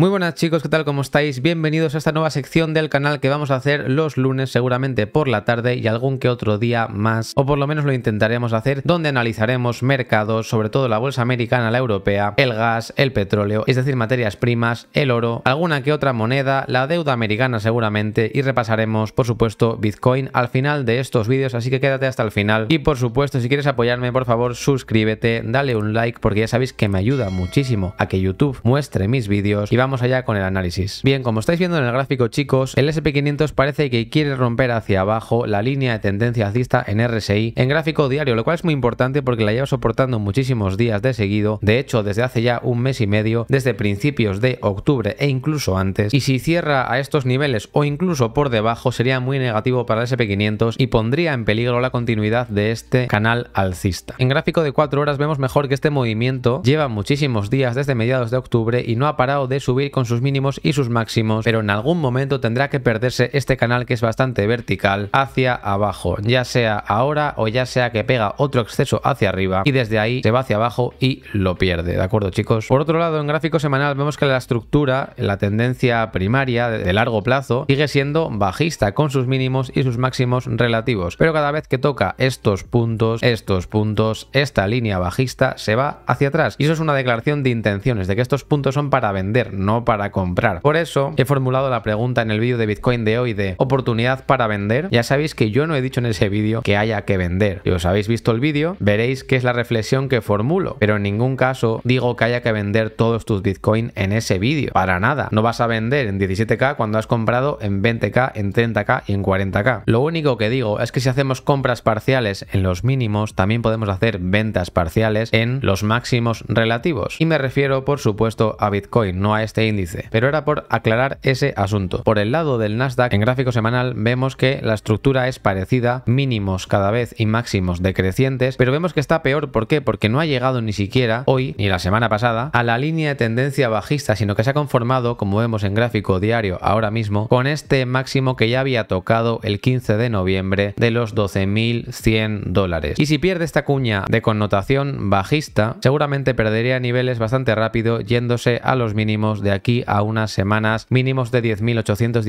Muy buenas chicos, ¿qué tal? ¿Cómo estáis? Bienvenidos a esta nueva sección del canal que vamos a hacer los lunes seguramente por la tarde y algún que otro día más, o por lo menos lo intentaremos hacer, donde analizaremos mercados, sobre todo la bolsa americana, la europea, el gas, el petróleo, es decir, materias primas, el oro, alguna que otra moneda, la deuda americana seguramente y repasaremos, por supuesto, Bitcoin al final de estos vídeos, así que quédate hasta el final. Y por supuesto, si quieres apoyarme, por favor, suscríbete, dale un like porque ya sabéis que me ayuda muchísimo a que YouTube muestre mis vídeos y allá con el análisis. Bien, como estáis viendo en el gráfico chicos, el SP500 parece que quiere romper hacia abajo la línea de tendencia alcista en RSI en gráfico diario, lo cual es muy importante porque la lleva soportando muchísimos días de seguido, de hecho desde hace ya un mes y medio, desde principios de octubre e incluso antes, y si cierra a estos niveles o incluso por debajo sería muy negativo para el SP500 y pondría en peligro la continuidad de este canal alcista. En gráfico de 4 horas vemos mejor que este movimiento lleva muchísimos días desde mediados de octubre y no ha parado de subir con sus mínimos y sus máximos, pero en algún momento tendrá que perderse este canal que es bastante vertical hacia abajo, ya sea ahora o ya sea que pega otro exceso hacia arriba y desde ahí se va hacia abajo y lo pierde, ¿de acuerdo chicos? Por otro lado, en gráfico semanal vemos que la estructura, la tendencia primaria de largo plazo sigue siendo bajista con sus mínimos y sus máximos relativos, pero cada vez que toca estos puntos, estos puntos, esta línea bajista se va hacia atrás y eso es una declaración de intenciones, de que estos puntos son para vender, no para comprar. Por eso he formulado la pregunta en el vídeo de Bitcoin de hoy de oportunidad para vender. Ya sabéis que yo no he dicho en ese vídeo que haya que vender. Si os habéis visto el vídeo, veréis que es la reflexión que formulo, pero en ningún caso digo que haya que vender todos tus Bitcoin en ese vídeo. Para nada. No vas a vender en 17K cuando has comprado en 20K, en 30K y en 40K. Lo único que digo es que si hacemos compras parciales en los mínimos, también podemos hacer ventas parciales en los máximos relativos. Y me refiero, por supuesto, a Bitcoin, no a este este índice, pero era por aclarar ese asunto. Por el lado del Nasdaq, en gráfico semanal vemos que la estructura es parecida, mínimos cada vez y máximos decrecientes, pero vemos que está peor, ¿por Porque no ha llegado ni siquiera hoy, ni la semana pasada, a la línea de tendencia bajista, sino que se ha conformado, como vemos en gráfico diario ahora mismo, con este máximo que ya había tocado el 15 de noviembre de los 12.100 dólares. Y si pierde esta cuña de connotación bajista, seguramente perdería niveles bastante rápido yéndose a los mínimos de aquí a unas semanas mínimos de 10.800,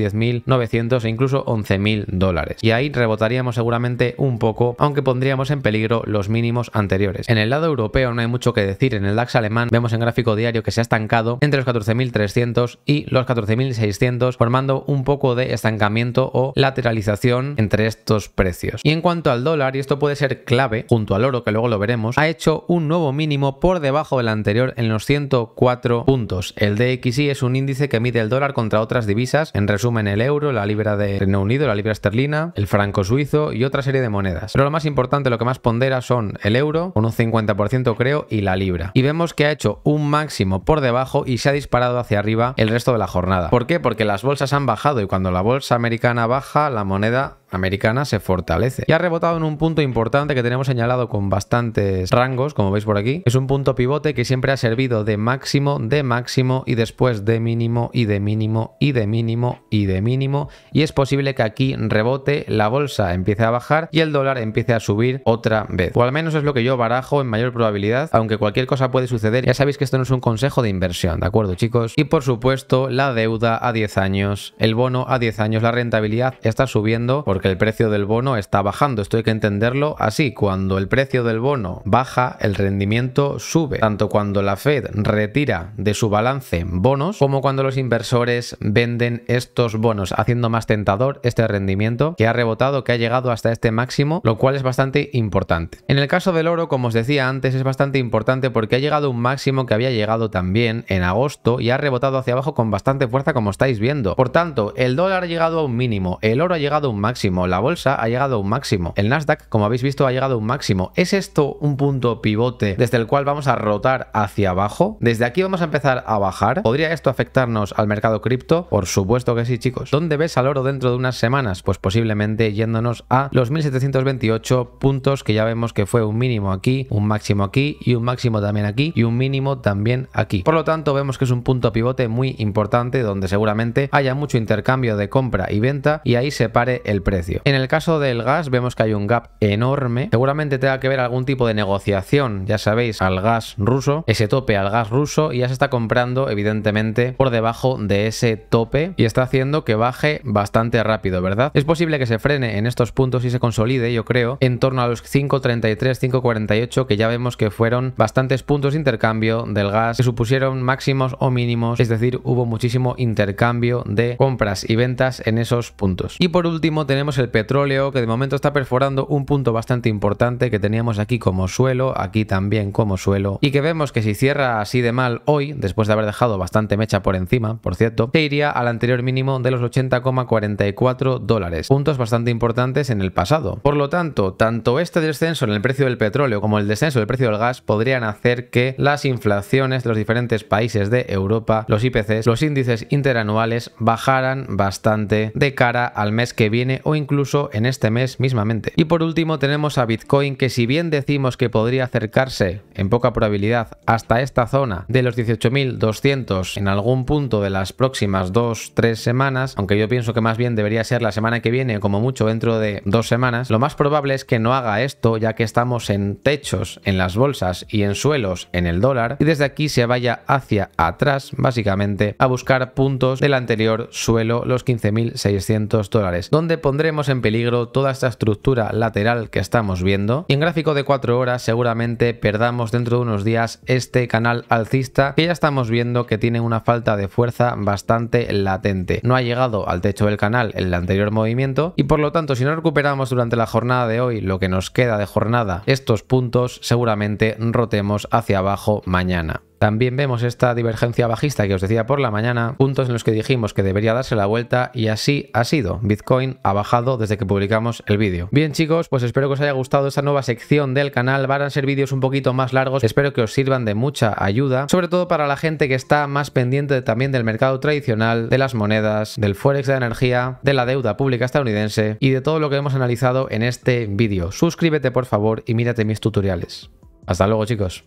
10.900 e incluso 11.000 dólares. Y ahí rebotaríamos seguramente un poco, aunque pondríamos en peligro los mínimos anteriores. En el lado europeo no hay mucho que decir, en el DAX alemán vemos en gráfico diario que se ha estancado entre los 14.300 y los 14.600, formando un poco de estancamiento o lateralización entre estos precios. Y en cuanto al dólar, y esto puede ser clave, junto al oro que luego lo veremos, ha hecho un nuevo mínimo por debajo del anterior en los 104 puntos. El DX. DXY es un índice que mide el dólar contra otras divisas, en resumen el euro, la libra de Reino Unido, la libra esterlina, el franco suizo y otra serie de monedas. Pero lo más importante, lo que más pondera son el euro, con un 50% creo, y la libra. Y vemos que ha hecho un máximo por debajo y se ha disparado hacia arriba el resto de la jornada. ¿Por qué? Porque las bolsas han bajado y cuando la bolsa americana baja, la moneda americana se fortalece. Y ha rebotado en un punto importante que tenemos señalado con bastantes rangos, como veis por aquí. Es un punto pivote que siempre ha servido de máximo, de máximo y después de mínimo y de mínimo y de mínimo y de mínimo. Y es posible que aquí rebote, la bolsa empiece a bajar y el dólar empiece a subir otra vez. O al menos es lo que yo barajo en mayor probabilidad, aunque cualquier cosa puede suceder. Ya sabéis que esto no es un consejo de inversión, ¿de acuerdo chicos? Y por supuesto la deuda a 10 años, el bono a 10 años, la rentabilidad está subiendo el precio del bono está bajando. Esto hay que entenderlo así. Cuando el precio del bono baja, el rendimiento sube. Tanto cuando la Fed retira de su balance bonos como cuando los inversores venden estos bonos, haciendo más tentador este rendimiento que ha rebotado, que ha llegado hasta este máximo, lo cual es bastante importante. En el caso del oro, como os decía antes, es bastante importante porque ha llegado un máximo que había llegado también en agosto y ha rebotado hacia abajo con bastante fuerza como estáis viendo. Por tanto, el dólar ha llegado a un mínimo, el oro ha llegado a un máximo la bolsa ha llegado a un máximo, el Nasdaq, como habéis visto, ha llegado a un máximo. ¿Es esto un punto pivote desde el cual vamos a rotar hacia abajo? ¿Desde aquí vamos a empezar a bajar? ¿Podría esto afectarnos al mercado cripto? Por supuesto que sí, chicos. ¿Dónde ves al oro dentro de unas semanas? Pues posiblemente yéndonos a los 1728 puntos que ya vemos que fue un mínimo aquí, un máximo aquí y un máximo también aquí y un mínimo también aquí. Por lo tanto, vemos que es un punto pivote muy importante donde seguramente haya mucho intercambio de compra y venta y ahí se pare el precio. En el caso del gas vemos que hay un gap enorme. Seguramente tenga que ver algún tipo de negociación, ya sabéis, al gas ruso, ese tope al gas ruso y ya se está comprando evidentemente por debajo de ese tope y está haciendo que baje bastante rápido, ¿verdad? Es posible que se frene en estos puntos y se consolide, yo creo, en torno a los 5.33, 5.48 que ya vemos que fueron bastantes puntos de intercambio del gas que supusieron máximos o mínimos, es decir, hubo muchísimo intercambio de compras y ventas en esos puntos. Y por último tenemos el petróleo, que de momento está perforando un punto bastante importante que teníamos aquí como suelo, aquí también como suelo, y que vemos que si cierra así de mal hoy, después de haber dejado bastante mecha por encima, por cierto, se iría al anterior mínimo de los 80,44 dólares, puntos bastante importantes en el pasado. Por lo tanto, tanto este descenso en el precio del petróleo como el descenso del precio del gas podrían hacer que las inflaciones de los diferentes países de Europa, los IPCs, los índices interanuales bajaran bastante de cara al mes que viene incluso en este mes mismamente. Y por último tenemos a Bitcoin que si bien decimos que podría acercarse en poca probabilidad hasta esta zona de los 18.200 en algún punto de las próximas 2-3 semanas, aunque yo pienso que más bien debería ser la semana que viene como mucho dentro de dos semanas, lo más probable es que no haga esto ya que estamos en techos en las bolsas y en suelos en el dólar y desde aquí se vaya hacia atrás básicamente a buscar puntos del anterior suelo los 15.600 dólares donde pondría pondremos en peligro toda esta estructura lateral que estamos viendo y en gráfico de 4 horas seguramente perdamos dentro de unos días este canal alcista que ya estamos viendo que tiene una falta de fuerza bastante latente. No ha llegado al techo del canal en el anterior movimiento y por lo tanto si no recuperamos durante la jornada de hoy lo que nos queda de jornada estos puntos seguramente rotemos hacia abajo mañana. También vemos esta divergencia bajista que os decía por la mañana, puntos en los que dijimos que debería darse la vuelta y así ha sido. Bitcoin ha bajado desde que publicamos el vídeo. Bien chicos, pues espero que os haya gustado esta nueva sección del canal. Van a ser vídeos un poquito más largos, espero que os sirvan de mucha ayuda, sobre todo para la gente que está más pendiente también del mercado tradicional, de las monedas, del forex de energía, de la deuda pública estadounidense y de todo lo que hemos analizado en este vídeo. Suscríbete por favor y mírate mis tutoriales. Hasta luego chicos.